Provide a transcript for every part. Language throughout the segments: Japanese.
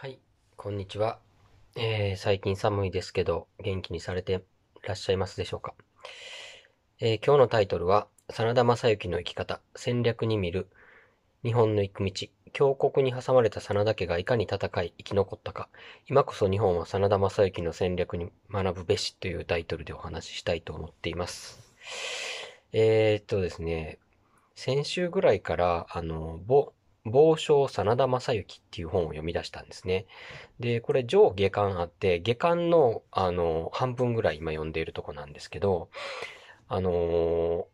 はい、こんにちは。えー、最近寒いですけど、元気にされていらっしゃいますでしょうか。えー、今日のタイトルは、真田正幸の生き方、戦略に見る、日本の行く道、強国に挟まれた真田家がいかに戦い生き残ったか、今こそ日本は真田正幸の戦略に学ぶべしというタイトルでお話ししたいと思っています。えー、っとですね、先週ぐらいから、あの、某、傍聴真田正幸っていう本を読み出したんですね。で、これ上下巻あって、下巻の、あの、半分ぐらい今読んでいるとこなんですけど、あのー、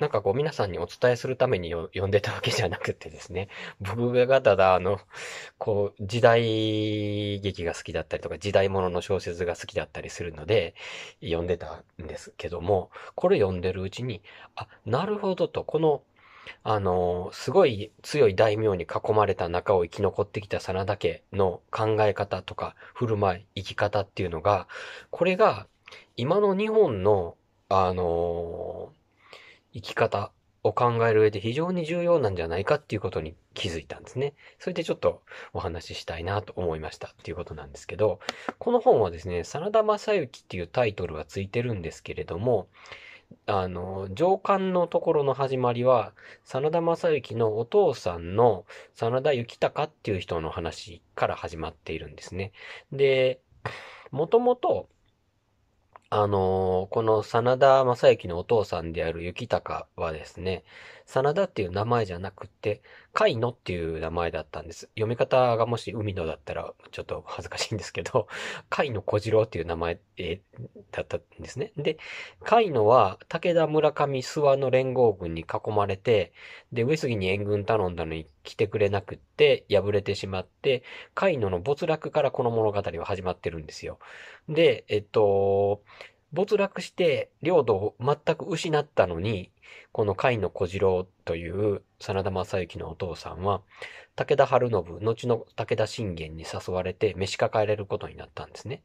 なんかこう皆さんにお伝えするために読んでたわけじゃなくてですね、僕がただあの、こう時代劇が好きだったりとか時代物の小説が好きだったりするので読んでたんですけども、これ読んでるうちに、あ、なるほどと、このあの、すごい強い大名に囲まれた中を生き残ってきた真田家の考え方とか、振る舞い、生き方っていうのが、これが、今の日本の、あの生き方を考える上で非常に重要なんじゃないかっていうことに気づいたんですね。それでちょっとお話ししたいなと思いましたっていうことなんですけど、この本はですね、真田正幸っていうタイトルはついてるんですけれども、あの、上官のところの始まりは、真田正幸のお父さんの真田幸隆っていう人の話から始まっているんですね。で、もともと、あの、この真田正幸のお父さんである幸隆はですね、真田っていう名前じゃなくて、海野っていう名前だったんです。読み方がもし海野だったらちょっと恥ずかしいんですけど、海 野小次郎っていう名前、だったんですね。で、海野は武田村上諏訪の連合軍に囲まれて、で、上杉に援軍頼んだのに来てくれなくって、破れてしまって、海野の没落からこの物語は始まってるんですよ。で、えっと、没落して領土を全く失ったのに、この甲斐の小次郎という真田正幸のお父さんは、武田晴信、後の武田信玄に誘われて召し抱えれることになったんですね。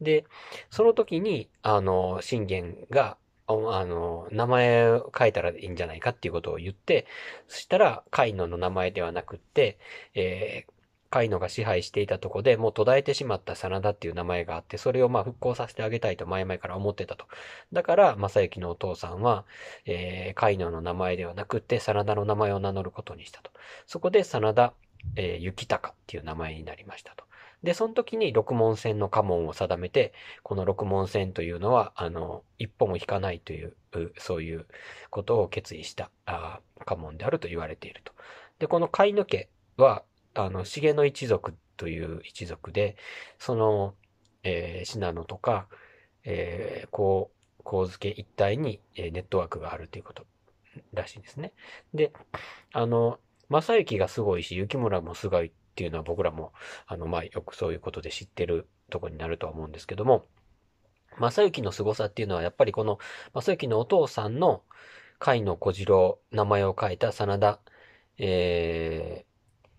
で、その時に、あの、信玄が、あの、名前を変えたらいいんじゃないかっていうことを言って、そしたら、カイノの名前ではなくって、えー、カイノが支配していたとこでもう途絶えてしまった真田っていう名前があって、それをまあ復興させてあげたいと前々から思ってたと。だから、正幸のお父さんは、えー、カイノの名前ではなくて、真田の名前を名乗ることにしたと。そこで、真田、えー、雪高っていう名前になりましたと。で、その時に六門線の家紋を定めて、この六門線というのは、あの、一歩も引かないという、そういうことを決意した、あ家紋であると言われていると。で、このイの家は、あの、重野一族という一族で、その、えー、信濃とか、えー、こう、う付一帯に、えネットワークがあるということらしいんですね。で、あの、正幸がすごいし、雪村もすごいっていうのは僕らも、あの、まあ、よくそういうことで知ってるとこになるとは思うんですけども、正幸の凄さっていうのはやっぱりこの、正幸のお父さんの、甲斐の小次郎、名前を変えた真田、えー、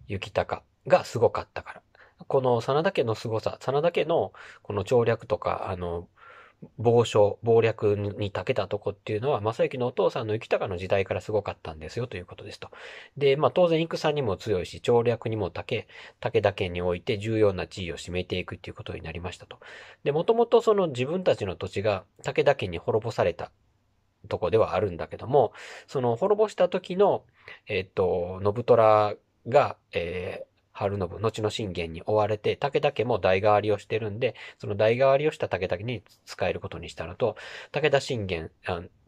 雪高がすごかったから。この真田家の凄さ、真田家のこの調略とか、あの、暴走暴略に長けたとこっていうのは、正幸のお父さんの雪高の時代からすごかったんですよということですと。で、まあ当然戦にも強いし、調略にも長け、武田家において重要な地位を占めていくっていうことになりましたと。で、もともとその自分たちの土地が武田家に滅ぼされたとこではあるんだけども、その滅ぼした時の、えっと、信虎が、えー、春信、後の信玄に追われて、武田家も代替わりをしてるんで、その代替わりをした武田家に使えることにしたのと、武田信玄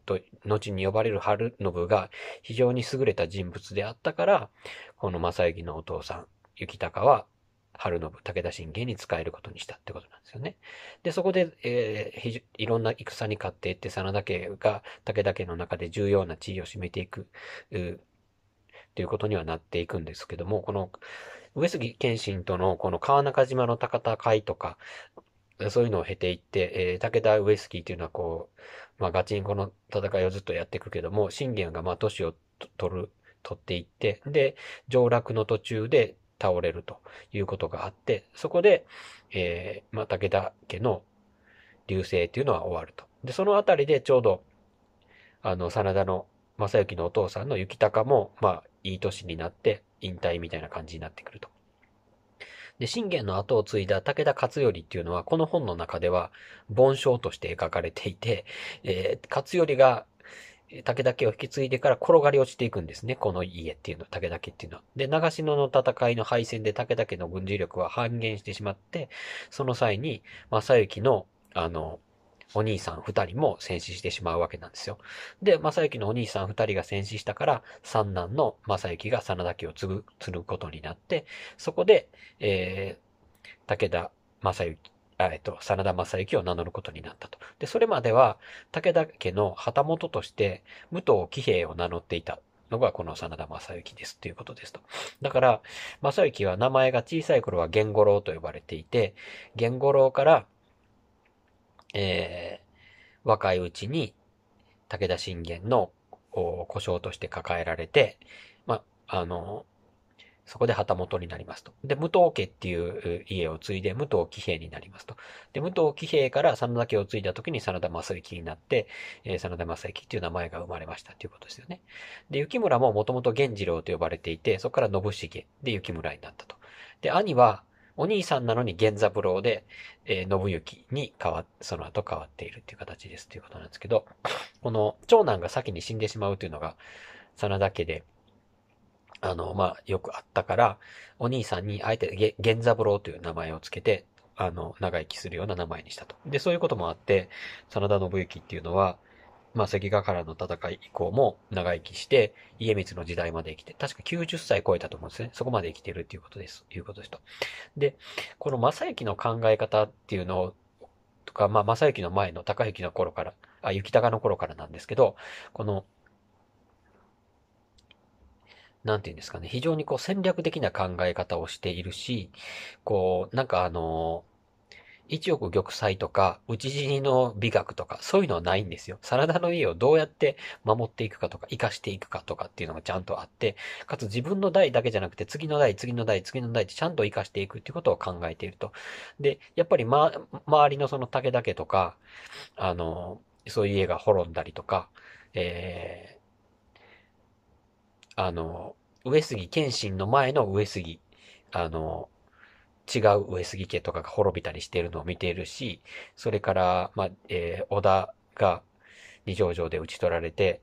と、後に呼ばれる春信が非常に優れた人物であったから、この正幸のお父さん、行高は、春信、武田信玄に使えることにしたってことなんですよね。で、そこで、えー、いろんな戦に勝っていって、真田家が武田家の中で重要な地位を占めていく、ていうことにはなっていくんですけども、この、上杉謙信とのこの川中島の高田会とか、そういうのを経ていって、えー、武田上杉っていうのはこう、まあガチンコの戦いをずっとやっていくけども、信玄がまあ都市を取る、取っていって、で、上洛の途中で倒れるということがあって、そこで、えー、まあ武田家の流星っていうのは終わると。で、そのあたりでちょうど、あの、真田の正幸のお父さんの幸隆も、まあ、いい年になって引退みたいな感じになってくると。で、信玄の後を継いだ武田勝頼っていうのは、この本の中では、盆章として描かれていて、えー、勝頼が武田家を引き継いでから転がり落ちていくんですね。この家っていうのは、武田家っていうのは。で、長篠の戦いの敗戦で武田家の軍事力は半減してしまって、その際に、正幸の、あの、お兄さん二人も戦死してしまうわけなんですよ。で、正幸のお兄さん二人が戦死したから、三男の正幸が真田家を継ぐ、継ぐことになって、そこで、えー、武田正幸、えっと、真田正幸を名乗ることになったと。で、それまでは、武田家の旗本として、武藤喜兵を名乗っていたのがこの真田正幸ですということですと。だから、正幸は名前が小さい頃は源五郎と呼ばれていて、源五郎からえー、若いうちに武田信玄の故障として抱えられて、ま、あの、そこで旗本になりますと。で、武藤家っていう家を継いで武藤騎兵になりますと。で、武藤騎兵から真田家を継いだ時に真田正幸になって、えー、真田正幸っていう名前が生まれましたということですよね。で、幸村ももともと源次郎と呼ばれていて、そこから信繁で幸村になったと。で、兄は、お兄さんなのに源三郎で、えー、信行に変わ、その後変わっているっていう形ですということなんですけど、この長男が先に死んでしまうというのが、真田家で、あの、まあ、よくあったから、お兄さんにあえて源三郎という名前をつけて、あの、長生きするような名前にしたと。で、そういうこともあって、真田信行っていうのは、まあ、関ヶ原の戦い以降も長生きして、家光の時代まで生きて、確か90歳超えたと思うんですね。そこまで生きてるっていうことです。いうことですと。で、この正幸の考え方っていうのを、とか、まあ、正幸の前の高幸の頃から、あ、雪高の頃からなんですけど、この、なんていうんですかね、非常にこう戦略的な考え方をしているし、こう、なんかあの、一億玉砕とか、討ち死にの美学とか、そういうのはないんですよ。サラダの家をどうやって守っていくかとか、生かしていくかとかっていうのがちゃんとあって、かつ自分の代だけじゃなくて、次の代、次の代、次の代ってちゃんと生かしていくっていうことを考えていると。で、やっぱりま、周りのその竹だけとか、あの、そういう家が滅んだりとか、えー、あの、上杉謙信の前の上杉、あの、違う上杉家とかが滅びたりしているのを見ているし、それから、まあ、えー、織田が二条城で討ち取られて、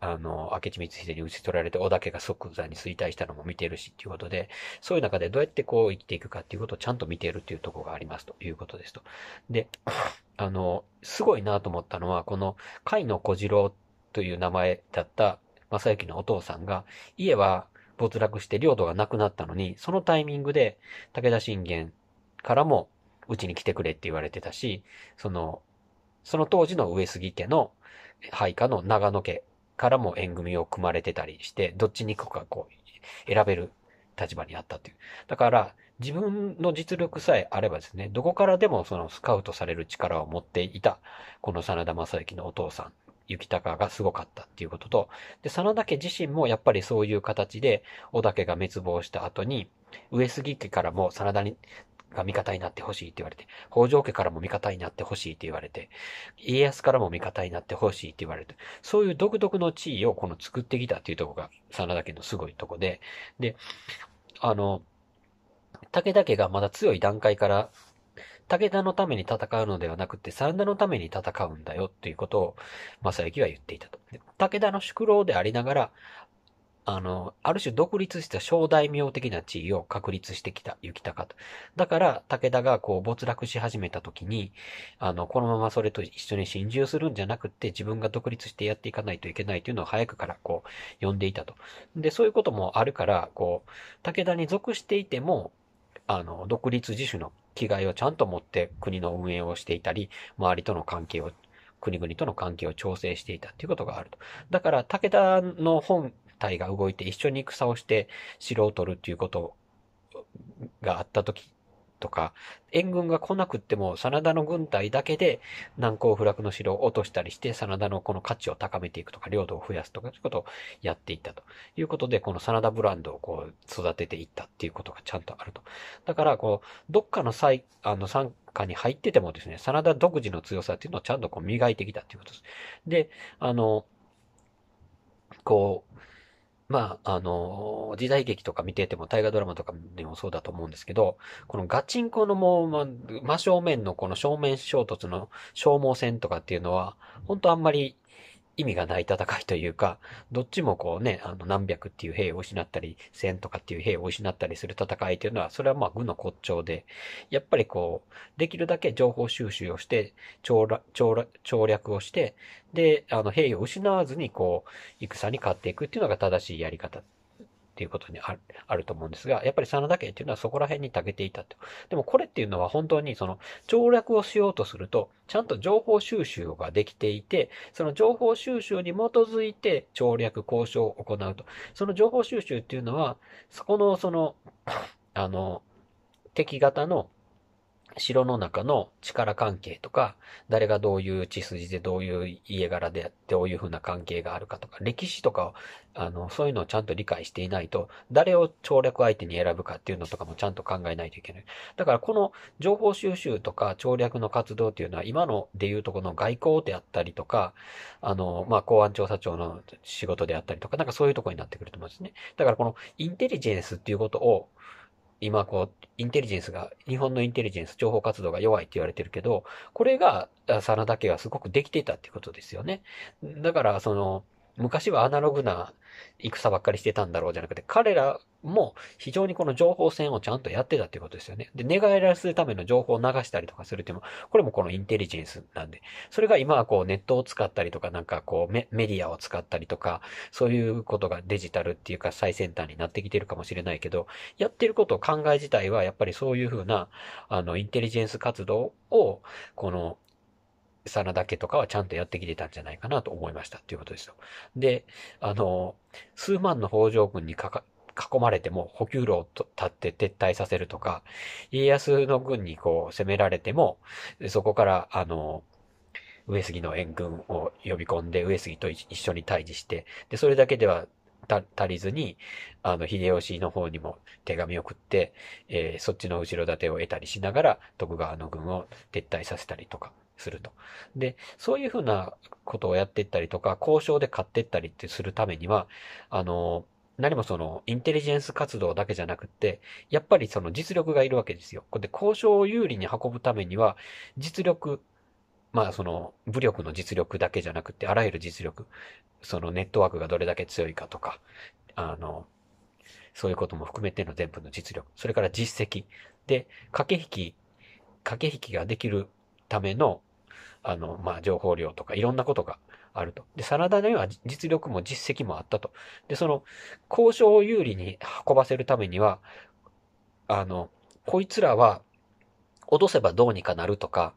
あの、明智光秀に討ち取られて、織田家が即座に衰退したのも見てるしっていうことで、そういう中でどうやってこう生きていくかっていうことをちゃんと見ているっていうとこがありますということですと。で、あの、すごいなと思ったのは、この、海の小次郎という名前だった正幸のお父さんが、家は没落して領土がなくなったのに、そのタイミングで武田信玄からもうちに来てくれって言われてたし、その、その当時の上杉家の配下の長野家からも縁組を組まれてたりして、どっちに行くかこう、選べる立場にあったという。だから、自分の実力さえあればですね、どこからでもそのスカウトされる力を持っていた、この真田正幸のお父さん雪高がすごかったっていうことと、で、真田家自身もやっぱりそういう形で、織田家が滅亡した後に、上杉家からも真田に、が味方になってほしいって言われて、北条家からも味方になってほしいって言われて、家康からも味方になってほしいって言われて、そういう独特の地位をこの作ってきたっていうとこが、真田家のすごいとこで、で、あの、武田家がまだ強い段階から武田のために戦うのではなくて、三田のために戦うんだよっていうことを、正行は言っていたと。武田の宿老でありながら、あの、ある種独立した小大名的な地位を確立してきた、行かと。だから、武田がこう没落し始めた時に、あの、このままそれと一緒に心中するんじゃなくて、自分が独立してやっていかないといけないというのを早くからこう、呼んでいたと。で、そういうこともあるから、こう、武田に属していても、あの、独立自主の気概をちゃんと持って国の運営をしていたり、周りとの関係を、国々との関係を調整していたっていうことがあると。だから、武田の本体が動いて一緒に戦をして城を取るっていうことがあった時とか、援軍が来なくっても、真田の軍隊だけで難攻不落の城を落としたりして、真田のこの価値を高めていくとか、領土を増やすとか、ということをやっていったということで、この真田ブランドをこう育てていったっていうことがちゃんとあると。だから、こう、どっかの際、あの、参加に入っててもですね、真田独自の強さっていうのをちゃんとこう磨いてきたっていうことです。で、あの、こう、まあ、あの、時代劇とか見てても、大河ドラマとかでもそうだと思うんですけど、このガチンコのもう、ま、真正面のこの正面衝突の消耗戦とかっていうのは、本当あんまり意味がない戦いというか、どっちもこうね、あの何百っていう兵を失ったり、千とかっていう兵を失ったりする戦いというのは、それはまあ軍の骨頂で、やっぱりこう、できるだけ情報収集をして、調略をして、で、あの兵を失わずにこう、戦に勝っていくっていうのが正しいやり方っていうことにあるあると思うんですが、やっぱり真田家っていうのはそこら辺に長けていたと。でもこれっていうのは本当にその、調略をしようとすると、ちゃんと情報収集ができていて、その情報収集に基づいて調略、交渉を行うと。その情報収集っていうのは、そこのその、あの、敵型の城の中の力関係とか、誰がどういう血筋でどういう家柄でって、どういうふうな関係があるかとか、歴史とかを、あの、そういうのをちゃんと理解していないと、誰を調略相手に選ぶかっていうのとかもちゃんと考えないといけない。だからこの情報収集とか調略の活動っていうのは、今のでいうとこの外交であったりとか、あの、まあ、公安調査庁の仕事であったりとか、なんかそういうとこになってくると思うんですね。だからこのインテリジェンスっていうことを、今こう、インテリジェンスが、日本のインテリジェンス、情報活動が弱いって言われてるけど、これが、真田家がすごくできていたってことですよね。だから、その、昔はアナログな戦ばっかりしてたんだろうじゃなくて、彼らも非常にこの情報戦をちゃんとやってたっていうことですよね。で、寝返らせるための情報を流したりとかするっていうのも、これもこのインテリジェンスなんで、それが今はこうネットを使ったりとか、なんかこうメディアを使ったりとか、そういうことがデジタルっていうか最先端になってきてるかもしれないけど、やってることを考え自体はやっぱりそういうふうな、あの、インテリジェンス活動を、この皿だけとかはちゃんとやってきてたんじゃないかなと思いましたということですよ。で、あの、数万の北条軍にかか、囲まれても補給路を立って撤退させるとか、家康の軍にこう攻められても、そこから、あの、上杉の援軍を呼び込んで、上杉と一緒に退治して、で、それだけでは足りずに、あの、秀吉の方にも手紙を送って、えー、そっちの後ろ盾を得たりしながら、徳川の軍を撤退させたりとか、すると。で、そういうふうなことをやっていったりとか、交渉で買っていったりってするためには、あの、何もその、インテリジェンス活動だけじゃなくて、やっぱりその実力がいるわけですよ。で、交渉を有利に運ぶためには、実力、まあその、武力の実力だけじゃなくて、あらゆる実力、そのネットワークがどれだけ強いかとか、あの、そういうことも含めての全部の実力、それから実績、で、駆け引き、駆け引きができるためのあの、まあ、情報量とかいろんなことがあると。で、真田には実力も実績もあったと。で、その、交渉を有利に運ばせるためには、あの、こいつらは、脅せばどうにかなるとか、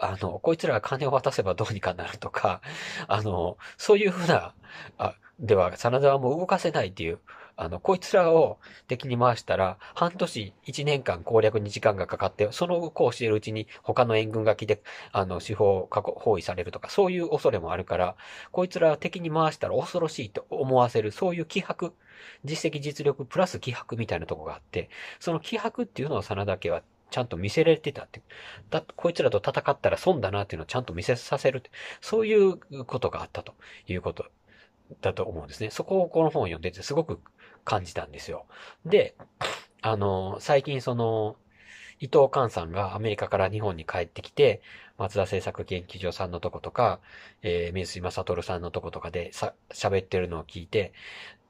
あの、こいつらは金を渡せばどうにかなるとか、あの、そういうふうな、あでは、真田はもう動かせないっていうあの、こいつらを敵に回したら、半年、1年間攻略に時間がかかって、その後こうしてるうちに他の援軍が来て、あの、司法を包囲されるとか、そういう恐れもあるから、こいつら敵に回したら恐ろしいと思わせる、そういう気迫、実績実力プラス気迫みたいなとこがあって、その気迫っていうのを真田家はちゃんと見せられてたって。だこいつらと戦ったら損だなっていうのをちゃんと見せさせるって。そういうことがあったということだと思うんですね。そこをこの本を読んでてすごく感じたんですよ。で、あの、最近その、伊藤寛さんがアメリカから日本に帰ってきて、松田製作研究所さんのとことか、えー、水島悟さんのとことかでさ、喋ってるのを聞いて、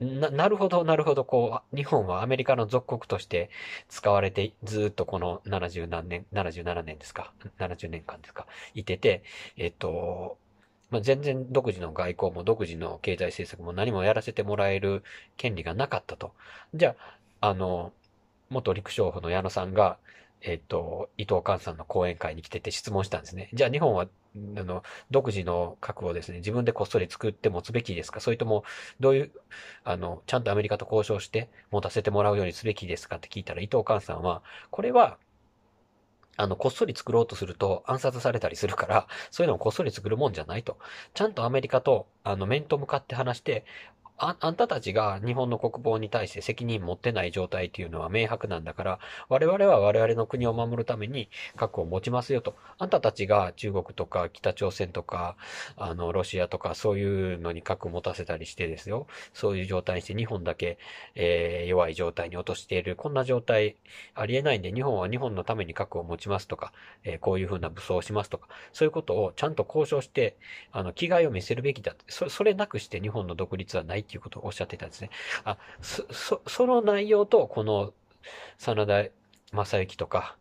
な、なるほど、なるほど、こう、日本はアメリカの属国として使われて、ずっとこの70何年、77年ですか、70年間ですか、いてて、えっと、まあ、全然独自の外交も独自の経済政策も何もやらせてもらえる権利がなかったと。じゃあ、あの、元陸将補の矢野さんが、えっと、伊藤寛さんの講演会に来てて質問したんですね。じゃあ日本は、あの、独自の核をですね、自分でこっそり作って持つべきですかそれとも、どういう、あの、ちゃんとアメリカと交渉して持たせてもらうようにすべきですかって聞いたら伊藤寛さんは、これは、あの、こっそり作ろうとすると暗殺されたりするから、そういうのをこっそり作るもんじゃないと。ちゃんとアメリカと、あの、面と向かって話して、あ、あんたたちが日本の国防に対して責任持ってない状態っていうのは明白なんだから、我々は我々の国を守るために核を持ちますよと。あんたたちが中国とか北朝鮮とか、あの、ロシアとかそういうのに核持たせたりしてですよ。そういう状態にして日本だけ、えー、弱い状態に落としている。こんな状態ありえないんで、日本は日本のために核を持ちますとか、えー、こういうふうな武装をしますとか、そういうことをちゃんと交渉して、あの、替えを見せるべきだって。それ、それなくして日本の独立はないっていうことをおっしゃってたんですね。あ、そ、そ、その内容と、この、真田正幸とか、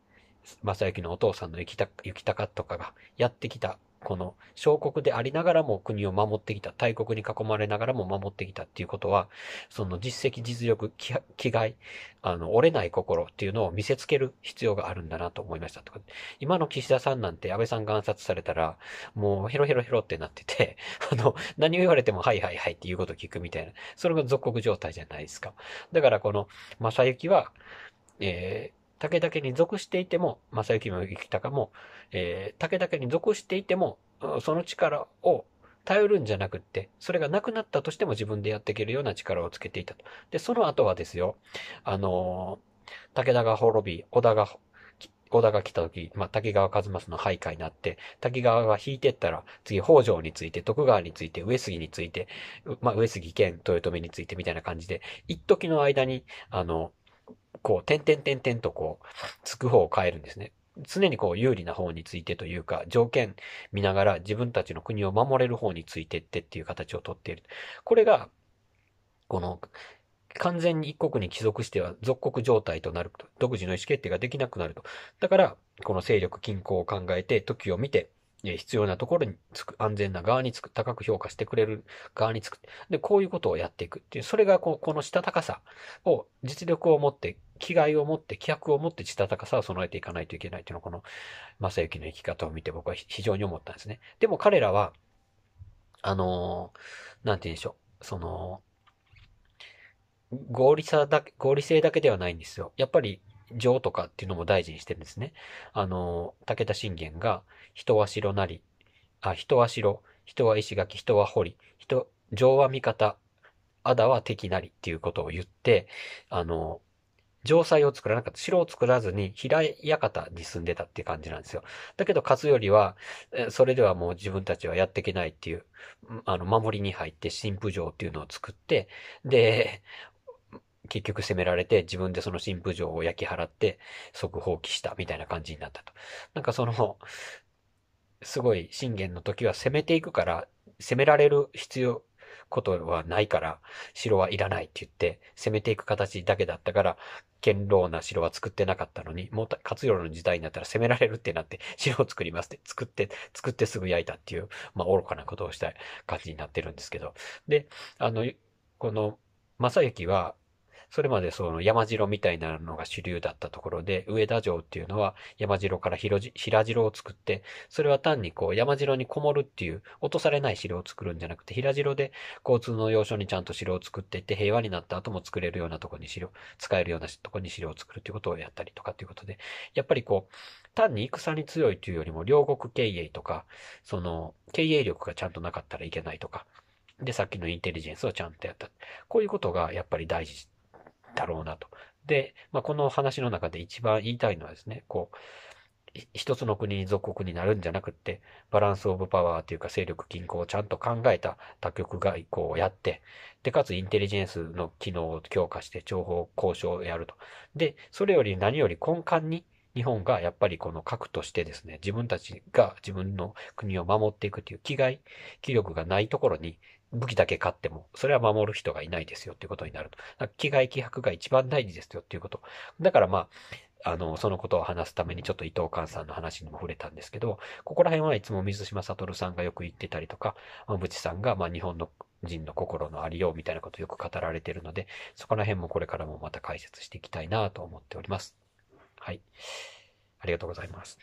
正幸のお父さんの行きた、生きたかとかがやってきたこの小国でありながらも国を守ってきた、大国に囲まれながらも守ってきたっていうことは、その実績、実力、気概、あの、折れない心っていうのを見せつける必要があるんだなと思いましたとか、今の岸田さんなんて安倍さんが暗殺されたら、もうヘロヘロヘロってなってて、あの、何を言われてもはいはいはいっていうことを聞くみたいな、それが属国状態じゃないですか。だからこの、正幸は、えー、武田家に属していても、正幸も生きたかも、えー、武田家に属していても、その力を頼るんじゃなくって、それがなくなったとしても自分でやっていけるような力をつけていたと。で、その後はですよ、あのー、武田が滅び、織田が、織田が来た時、まあ、滝川一正の配下になって、滝川が引いてったら、次、北条について、徳川について、上杉について、まあ、上杉兼豊臣についてみたいな感じで、一時の間に、あの、こう、点々点々とこう、つく方を変えるんですね。常にこう有利な方についてというか、条件見ながら自分たちの国を守れる方についてってっていう形をとっている。これが、この、完全に一国に帰属しては属国状態となると、独自の意思決定ができなくなると。だから、この勢力均衡を考えて、時を見て、必要なところにつく、安全な側につく、高く評価してくれる側につく。で、こういうことをやっていくっていう、それがここのしたたかさを、実力を持って、気概を持って、気迫を持ってしたたかさを備えていかないといけないっていうのは、この正幸の生き方を見て僕は非常に思ったんですね。でも彼らは、あのー、なんて言うんでしょう、その、合理さだけ、合理性だけではないんですよ。やっぱり情とかっていうのも大事にしてるんですね。あの、武田信玄が、人は城なり、あ、人は城、人は石垣、人は堀、人、情は味方、あだは敵なりっていうことを言って、あの、城塞を作らなかった。城を作らずに平館に住んでたって感じなんですよ。だけど勝頼は、それではもう自分たちはやっていけないっていう、あの、守りに入って新婦城っていうのを作って、で、結局責められて、自分でその神父城を焼き払って、即放棄したみたいな感じになったと。なんかその、すごい信玄の時は攻めていくから、攻められる必要、ことはないから、城はいらないって言って、攻めていく形だけだったから、堅牢な城は作ってなかったのに、もう活用の時代になったら攻められるってなって、城を作りますって、作って、作ってすぐ焼いたっていう、まあ愚かなことをした感じになってるんですけど。で、あの、この、正幸は、それまでその山城みたいなのが主流だったところで、上田城っていうのは山城から平城を作って、それは単にこう山城にこもるっていう、落とされない城を作るんじゃなくて、平城で交通の要所にちゃんと城を作っていって、平和になった後も作れるようなとこに城、使えるようなとこに城を作るっていうことをやったりとかっていうことで、やっぱりこう、単に戦に強いというよりも、両国経営とか、その、経営力がちゃんとなかったらいけないとか、で、さっきのインテリジェンスをちゃんとやった。こういうことがやっぱり大事だろうなと。で、まあ、この話の中で一番言いたいのはですね、こう、一つの国に属国になるんじゃなくって、バランスオブパワーというか勢力均衡をちゃんと考えた他局外交をやって、で、かつインテリジェンスの機能を強化して情報交渉をやると。で、それより何より根幹に、日本がやっぱりこの核としてですね、自分たちが自分の国を守っていくという気概、気力がないところに武器だけ買っても、それは守る人がいないですよっていうことになると。気概気迫が一番大事ですよっていうこと。だからまあ、あの、そのことを話すためにちょっと伊藤寛さんの話にも触れたんですけど、ここら辺はいつも水島悟さんがよく言ってたりとか、まぶちさんがまあ日本の人の心のありようみたいなことをよく語られてるので、そこら辺もこれからもまた解説していきたいなと思っております。はい。ありがとうございます。